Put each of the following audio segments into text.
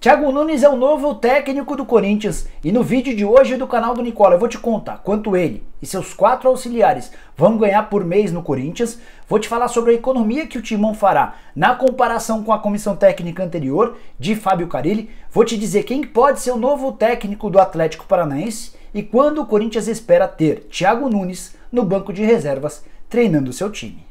Thiago Nunes é o novo técnico do Corinthians e no vídeo de hoje do canal do Nicola eu vou te contar quanto ele e seus quatro auxiliares vão ganhar por mês no Corinthians, vou te falar sobre a economia que o Timão fará na comparação com a comissão técnica anterior de Fábio Carilli, vou te dizer quem pode ser o novo técnico do Atlético Paranaense e quando o Corinthians espera ter Thiago Nunes no banco de reservas treinando seu time.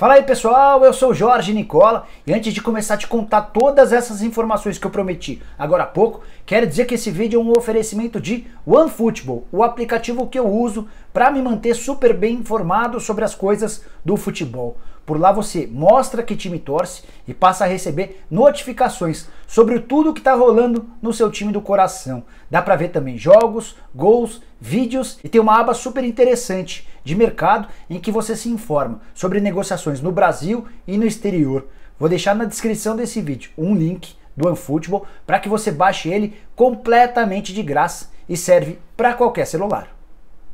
Fala aí pessoal, eu sou Jorge Nicola e antes de começar a te contar todas essas informações que eu prometi agora há pouco, quero dizer que esse vídeo é um oferecimento de OneFootball, o aplicativo que eu uso para me manter super bem informado sobre as coisas do futebol. Por lá você mostra que time torce e passa a receber notificações sobre tudo que está rolando no seu time do coração. Dá para ver também jogos, gols, vídeos e tem uma aba super interessante de mercado em que você se informa sobre negociações no Brasil e no exterior. Vou deixar na descrição desse vídeo um link do OneFootball para que você baixe ele completamente de graça e serve para qualquer celular.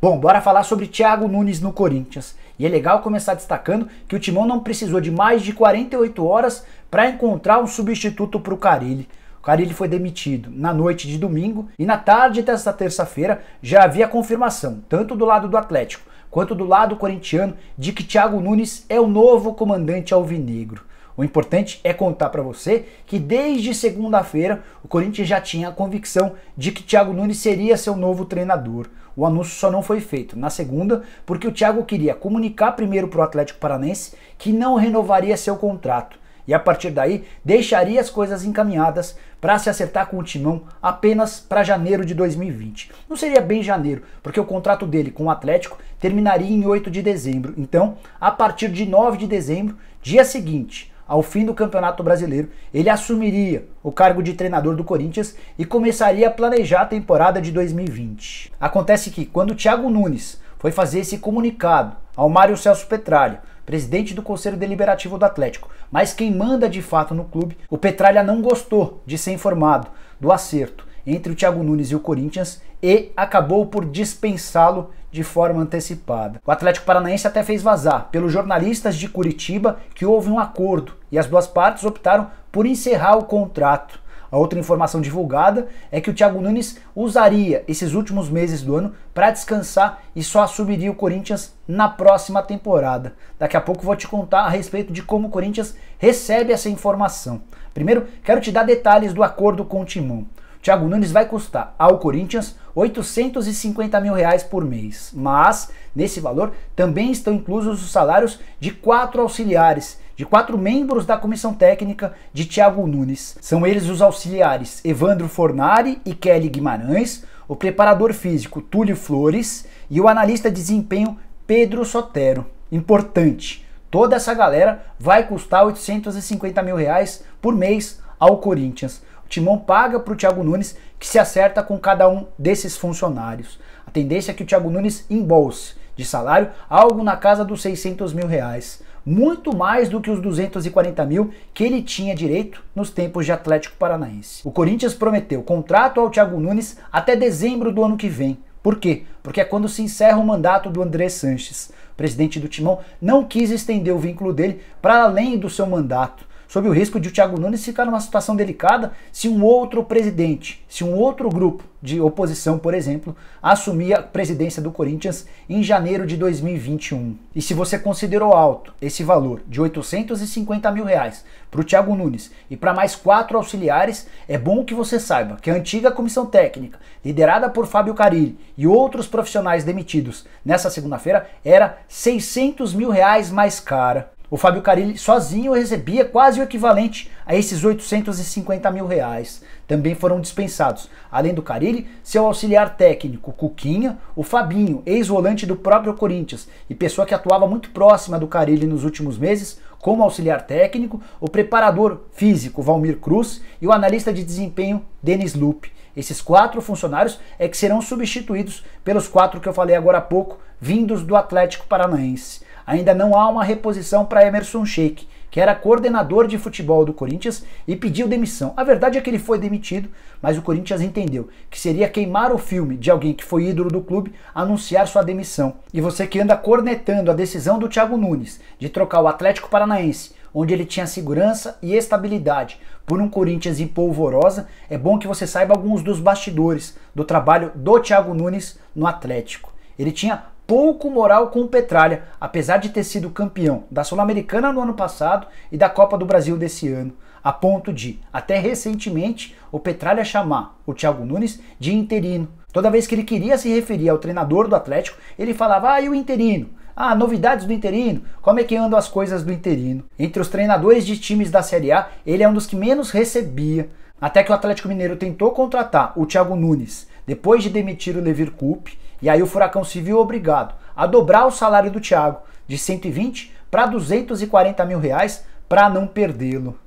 Bom, bora falar sobre Thiago Nunes no Corinthians. E é legal começar destacando que o Timão não precisou de mais de 48 horas para encontrar um substituto para o Carilli. O Carilli foi demitido na noite de domingo e na tarde desta terça-feira já havia confirmação, tanto do lado do Atlético quanto do lado corintiano, de que Thiago Nunes é o novo comandante alvinegro. O importante é contar para você que desde segunda-feira o Corinthians já tinha a convicção de que Thiago Nunes seria seu novo treinador. O anúncio só não foi feito na segunda, porque o Thiago queria comunicar primeiro para o Atlético Paranense que não renovaria seu contrato e a partir daí deixaria as coisas encaminhadas para se acertar com o Timão apenas para janeiro de 2020. Não seria bem janeiro, porque o contrato dele com o Atlético terminaria em 8 de dezembro. Então, a partir de 9 de dezembro, dia seguinte, ao fim do Campeonato Brasileiro, ele assumiria o cargo de treinador do Corinthians e começaria a planejar a temporada de 2020. Acontece que, quando Thiago Nunes foi fazer esse comunicado ao Mário Celso Petralha, presidente do Conselho Deliberativo do Atlético, mas quem manda de fato no clube, o Petralha não gostou de ser informado do acerto entre o Thiago Nunes e o Corinthians e acabou por dispensá-lo de forma antecipada. O Atlético Paranaense até fez vazar pelos jornalistas de Curitiba que houve um acordo e as duas partes optaram por encerrar o contrato. A outra informação divulgada é que o Thiago Nunes usaria esses últimos meses do ano para descansar e só assumiria o Corinthians na próxima temporada. Daqui a pouco vou te contar a respeito de como o Corinthians recebe essa informação. Primeiro, quero te dar detalhes do acordo com o Timão. Thiago Nunes vai custar ao Corinthians 850 mil reais por mês, mas nesse valor também estão inclusos os salários de quatro auxiliares, de quatro membros da comissão técnica de Thiago Nunes. São eles os auxiliares Evandro Fornari e Kelly Guimarães, o preparador físico Túlio Flores e o analista de desempenho Pedro Sotero. Importante, toda essa galera vai custar 850 mil reais por mês ao Corinthians. Timão paga para o Thiago Nunes, que se acerta com cada um desses funcionários. A tendência é que o Thiago Nunes embolse de salário algo na casa dos 600 mil reais, muito mais do que os 240 mil que ele tinha direito nos tempos de Atlético Paranaense. O Corinthians prometeu contrato ao Thiago Nunes até dezembro do ano que vem. Por quê? Porque é quando se encerra o mandato do André Sanches. O presidente do Timão não quis estender o vínculo dele para além do seu mandato sob o risco de o Thiago Nunes ficar numa situação delicada se um outro presidente, se um outro grupo de oposição, por exemplo, assumir a presidência do Corinthians em janeiro de 2021. E se você considerou alto esse valor de 850 mil reais para o Thiago Nunes e para mais quatro auxiliares, é bom que você saiba que a antiga comissão técnica, liderada por Fábio Carilli e outros profissionais demitidos nessa segunda-feira, era 600 mil reais mais cara. O Fábio Carilli sozinho recebia quase o equivalente a esses 850 mil reais. Também foram dispensados, além do Carilli, seu auxiliar técnico Cuquinha, o Fabinho, ex-volante do próprio Corinthians e pessoa que atuava muito próxima do Carilli nos últimos meses, como auxiliar técnico, o preparador físico Valmir Cruz e o analista de desempenho Denis Lupe. Esses quatro funcionários é que serão substituídos pelos quatro que eu falei agora há pouco, vindos do Atlético Paranaense ainda não há uma reposição para Emerson Sheik, que era coordenador de futebol do Corinthians e pediu demissão. A verdade é que ele foi demitido, mas o Corinthians entendeu que seria queimar o filme de alguém que foi ídolo do clube anunciar sua demissão. E você que anda cornetando a decisão do Thiago Nunes de trocar o Atlético Paranaense onde ele tinha segurança e estabilidade, por um Corinthians em polvorosa, é bom que você saiba alguns dos bastidores do trabalho do Thiago Nunes no Atlético. Ele tinha pouco moral com o Petralha, apesar de ter sido campeão da Sul-Americana no ano passado e da Copa do Brasil desse ano, a ponto de, até recentemente, o Petralha chamar o Thiago Nunes de interino. Toda vez que ele queria se referir ao treinador do Atlético, ele falava: "Ah, e o interino?" Ah, novidades do interino? Como é que andam as coisas do interino? Entre os treinadores de times da Série A, ele é um dos que menos recebia. Até que o Atlético Mineiro tentou contratar o Thiago Nunes depois de demitir o Levir Coupe e aí o Furacão se viu obrigado a dobrar o salário do Thiago de 120 para 240 mil reais para não perdê-lo.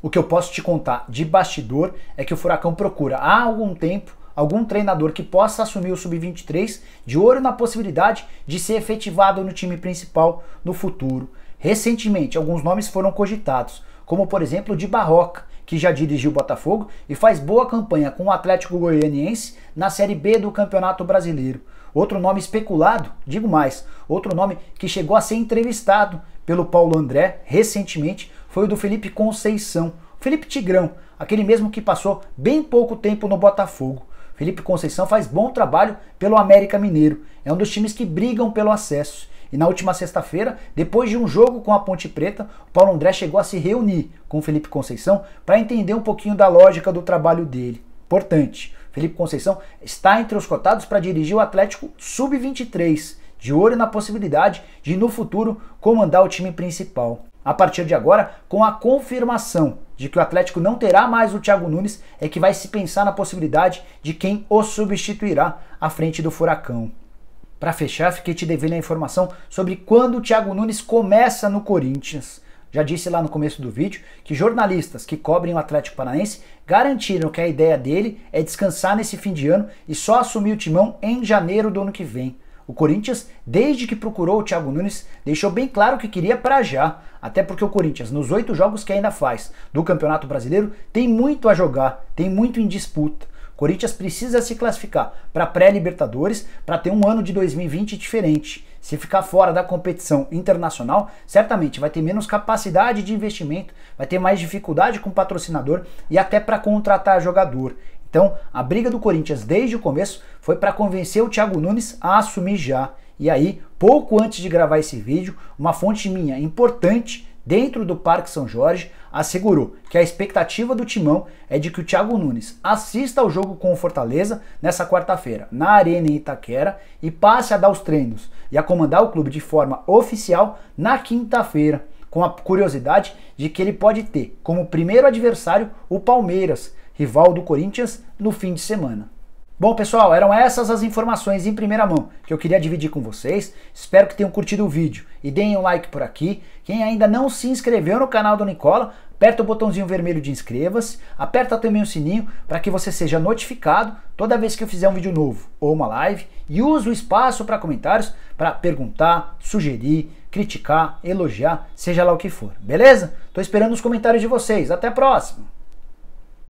O que eu posso te contar de bastidor é que o Furacão procura há algum tempo algum treinador que possa assumir o sub-23 de olho na possibilidade de ser efetivado no time principal no futuro. Recentemente, alguns nomes foram cogitados, como por exemplo o de Barroca, que já dirigiu o Botafogo, e faz boa campanha com o Atlético Goianiense na Série B do Campeonato Brasileiro. Outro nome especulado, digo mais, outro nome que chegou a ser entrevistado pelo Paulo André recentemente foi o do Felipe Conceição. Felipe Tigrão, aquele mesmo que passou bem pouco tempo no Botafogo. Felipe Conceição faz bom trabalho pelo América Mineiro, é um dos times que brigam pelo acesso e na última sexta-feira, depois de um jogo com a Ponte Preta, o Paulo André chegou a se reunir com o Felipe Conceição para entender um pouquinho da lógica do trabalho dele. Importante. Felipe Conceição está entre os cotados para dirigir o Atlético Sub-23, de olho na possibilidade de no futuro comandar o time principal. A partir de agora, com a confirmação de que o Atlético não terá mais o Thiago Nunes, é que vai se pensar na possibilidade de quem o substituirá à frente do Furacão. Para fechar, fiquei te devendo a informação sobre quando o Thiago Nunes começa no Corinthians. Já disse lá no começo do vídeo que jornalistas que cobrem o Atlético Paranaense garantiram que a ideia dele é descansar nesse fim de ano e só assumir o timão em janeiro do ano que vem. O Corinthians, desde que procurou o Thiago Nunes, deixou bem claro que queria para já. Até porque o Corinthians, nos oito jogos que ainda faz do Campeonato Brasileiro, tem muito a jogar, tem muito em disputa. Corinthians precisa se classificar para pré-Libertadores para ter um ano de 2020 diferente. Se ficar fora da competição internacional, certamente vai ter menos capacidade de investimento, vai ter mais dificuldade com o patrocinador e até para contratar jogador. Então, a briga do Corinthians desde o começo foi para convencer o Thiago Nunes a assumir já. E aí, pouco antes de gravar esse vídeo, uma fonte minha importante dentro do Parque São Jorge, assegurou que a expectativa do timão é de que o Thiago Nunes assista ao jogo com o Fortaleza nessa quarta-feira, na Arena Itaquera, e passe a dar os treinos e a comandar o clube de forma oficial na quinta-feira, com a curiosidade de que ele pode ter como primeiro adversário o Palmeiras, rival do Corinthians, no fim de semana. Bom, pessoal, eram essas as informações em primeira mão que eu queria dividir com vocês. Espero que tenham curtido o vídeo e deem um like por aqui. Quem ainda não se inscreveu no canal do Nicola, aperta o botãozinho vermelho de inscreva-se, aperta também o sininho para que você seja notificado toda vez que eu fizer um vídeo novo ou uma live e use o espaço para comentários para perguntar, sugerir, criticar, elogiar, seja lá o que for, beleza? Estou esperando os comentários de vocês. Até a próxima!